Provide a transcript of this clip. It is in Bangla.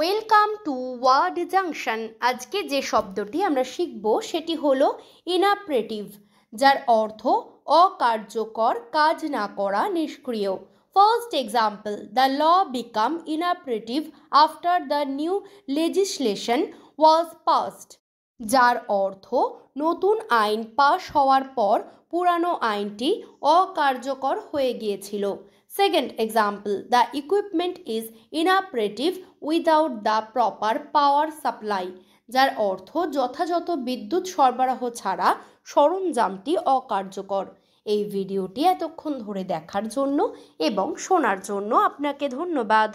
ওয়েলকাম টু ওয়ার্ড জাংশন আজকে যে শব্দটি আমরা শিখব সেটি হলো ইনাপ্রেটিভ যার অর্থ অকার্যকর কাজ না করা নিষ্ক্রিয় first example the law become inoperative after the new legislation was passed যার অর্থ নতুন আইন পাশ হওয়ার পর পুরানো আইনটি অকার্যকর হয়ে গিয়েছিল second example the equipment is inoperative without the proper power supply যার অর্থ যথাযথ বিদ্যুৎ সরবরাহ ছাড়া সরঞ্জামটি অকার্যকর এই ভিডিওটি এতক্ষণ ধরে দেখার জন্য এবং শোনার জন্য আপনাকে ধন্যবাদ